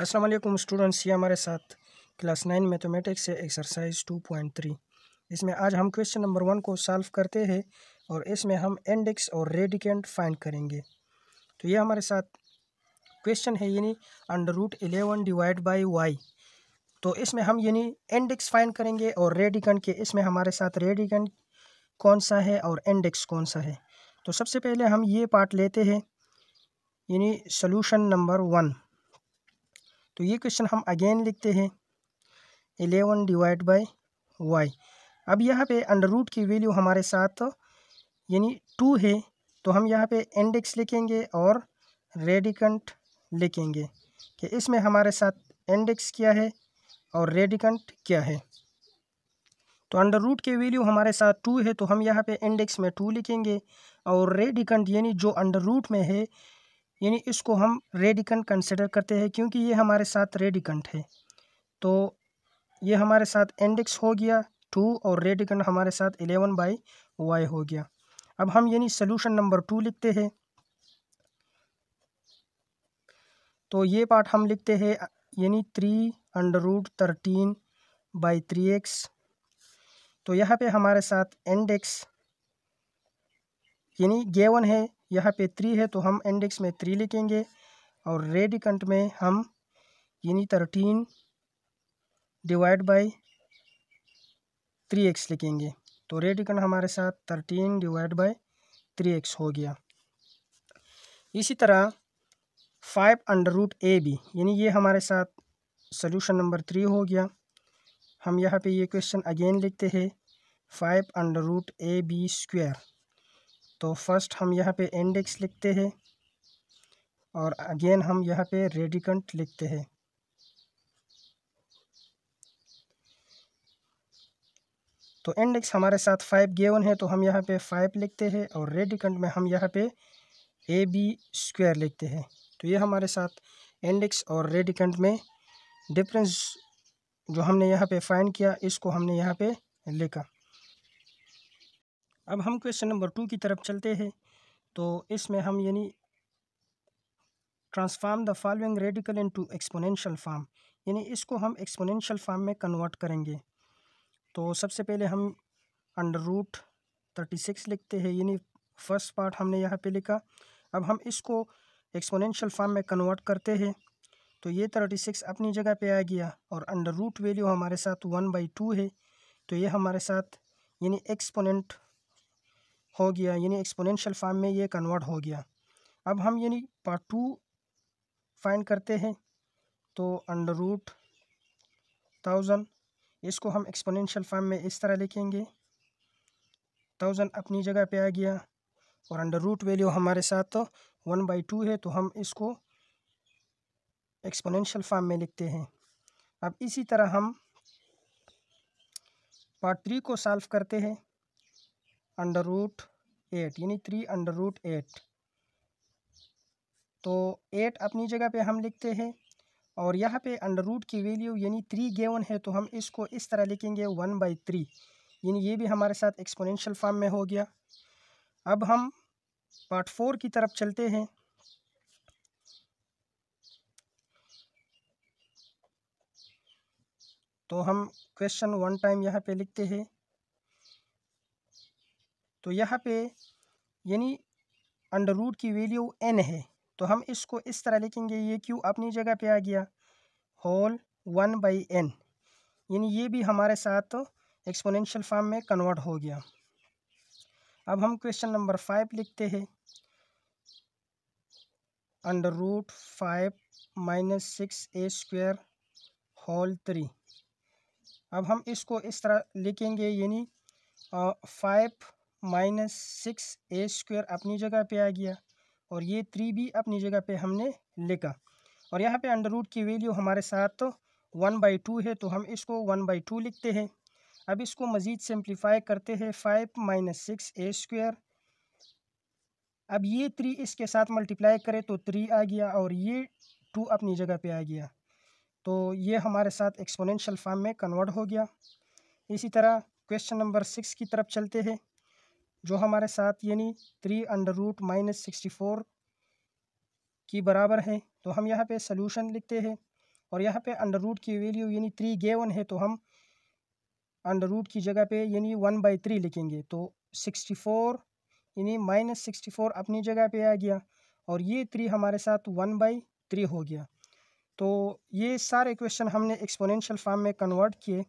अस्सलाम वालेकुम स्टूडेंट्स ये हमारे साथ क्लास नाइन मैथमेटिक्स है एक्सरसाइज टू पॉइंट थ्री इसमें आज हम क्वेश्चन नंबर वन को सॉल्व करते हैं और इसमें हम इंडेक्स और रेडिकेंट फाइंड करेंगे तो ये हमारे साथ क्वेश्चन है यानी under root eleven divide by Y तो इसमें हम यानी इंडेक्स फाइंड करेंगे और रेडिकेंट के इसमें हमारे साथ रेडिकेंट कौन सा है और इंडेक्स कौन सा है तो सबसे पहले हम ये पार्ट लेते हैं यानी सोल्यूशन नंबर वन तो ये क्वेश्चन हम अगेन लिखते हैं एलेवन डिवाइड बाई वाई अब यहाँ पे अंडर रूट की वैल्यू हमारे साथ यानी टू है तो हम यहाँ पे इंडेक्स लिखेंगे और रेडिकंट लिखेंगे कि इसमें हमारे साथ इंडेक्स क्या है और रेडिकंट क्या है तो अंडर रूट के वैल्यू हमारे साथ टू है तो हम यहाँ पे इंडेक्स में टू लिखेंगे और रेडिकंट यानी जो अंडर रूट में है यानी इसको हम रेडिकंट कंसिडर करते हैं क्योंकि ये हमारे साथ रेडिकंट है तो ये हमारे साथ इंडेक्स हो गया टू और रेडिकंट हमारे साथ एलेवन बाई वाई हो गया अब हम यानी सोल्यूशन नंबर टू लिखते हैं तो ये पार्ट हम लिखते हैं यानी three under root thirteen by three X तो यहाँ पे हमारे साथ इंडेक्स यानी गेवन है यहाँ पे थ्री है तो हम इंडेक्स में थ्री लिखेंगे और रेडिकंट में हम यानी thirteen divide by three X लिखेंगे तो रेडिकंट हमारे साथ thirteen divide by three X हो गया इसी तरह five under root A B यानी ये हमारे साथ सोल्यूशन नंबर थ्री हो गया हम यहाँ पे ये क्वेश्चन अगेन लिखते हैं five under root A B square तो फर्स्ट हम यहाँ पे इंडेक्स लिखते हैं और अगेन हम यहाँ पे रेडिकंट लिखते हैं तो इंडेक्स हमारे साथ फाइव गेवन है तो हम यहाँ पे फाइव लिखते हैं और रेडिकंट में हम यहाँ पे ए बी स्क्वायर लिखते हैं तो ये हमारे साथ इंडेक्स और रेडिकंट में डिफरेंस जो हमने यहाँ पे फाइंड किया इसको हमने यहाँ पे लिखा अब हम क्वेश्चन नंबर टू की तरफ चलते हैं तो इसमें हम यानी transform the following radical into exponential form यानी इसको हम एक्सपोनेंशियल फार्म में कन्वर्ट करेंगे तो सबसे पहले हम अंडर रूट थर्टी सिक्स लिखते हैं यानी फर्स्ट पार्ट हमने यहाँ पे लिखा अब हम इसको एक्सपोनेंशियल फार्म में कन्वर्ट करते हैं तो ये थर्टी सिक्स अपनी जगह पे आ गया और अंडर रूट वैल्यू हमारे साथ वन बाई टू है तो ये हमारे साथ यानी एक्सपोनेंट हो गया यानी एक्सपोनेंशियल फार्म में ये कन्वर्ट हो गया अब हम यानी पार्ट टू फाइंड करते हैं तो अंडर रूट थाउजेंड इसको हम एक्सपोनेंशियल फार्म में इस तरह लिखेंगे थाउजेंड अपनी जगह पे आ गया और अंडर रूट वैल्यू हमारे साथ वन बाई टू है तो हम इसको एक्सपोनेंशियल फार्म में लिखते हैं अब इसी तरह हम पार्ट थ्री को सॉल्व करते हैं अंडर रूट एट यानी थ्री अंडर रूट एट तो एट अपनी जगह पे हम लिखते हैं और यहाँ पे अंडर रूट की वैल्यू यानी थ्री गेवन है तो हम इसको इस तरह लिखेंगे वन बाई थ्री यानी ये भी हमारे साथ एक्सपोनेंशियल फॉर्म में हो गया अब हम पार्ट फोर की तरफ चलते हैं तो हम क्वेश्चन वन टाइम यहाँ पे लिखते हैं तो यहाँ पे यानी अंडर रूट की वैल्यू एन है तो हम इसको इस तरह लिखेंगे ये क्यू अपनी जगह पे आ गया होल वन बाई एन यानी ये भी हमारे साथ एक्सपोनेंशियल फॉर्म में कन्वर्ट हो गया अब हम क्वेश्चन नंबर फाइव लिखते हैं under root five minus six A square whole three अब हम इसको इस तरह लिखेंगे यानी five minus six A square अपनी जगह पे आ गया और ये थ्री भी अपनी जगह पे हमने लिखा और यहाँ पे अंडर रूट की वैल्यू हमारे साथ तो वन बाई टू है तो हम इसको वन बाई टू लिखते हैं अब इसको मज़ीद सिंप्लीफाई करते हैं five minus six A square अब ये थ्री इसके साथ मल्टीप्लाई करें तो थ्री आ गया और ये टू अपनी जगह पर आ गया तो ये हमारे साथ एक्सपोनेंशियल फॉर्म में कन्वर्ट हो गया इसी तरह क्वेश्चन नंबर सिक्स की तरफ चलते हैं जो हमारे साथ यानी three under root minus sixty four की बराबर है तो हम यहाँ पे सोल्यूशन लिखते हैं और यहाँ पे अंडर रूट की वैल्यू यानी थ्री गेवन है तो हम अंडर रूट की जगह पे यानी वन बाई थ्री लिखेंगे तो सिक्सटी फोर यानी माइनस सिक्सटी फोर अपनी जगह पे आ गया और ये थ्री हमारे साथ वन बाई थ्री हो गया तो ये सारे क्वेश्चन हमने एक्सपोनेंशियल फॉर्म में कन्वर्ट किए